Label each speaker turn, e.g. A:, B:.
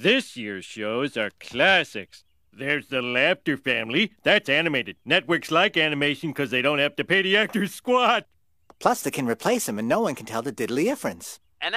A: This year's shows are classics. There's the Laughter Family. That's animated. Networks like animation because they don't have to pay the actors squat. Plus, they can replace them
B: and no one can tell the diddly difference.
C: And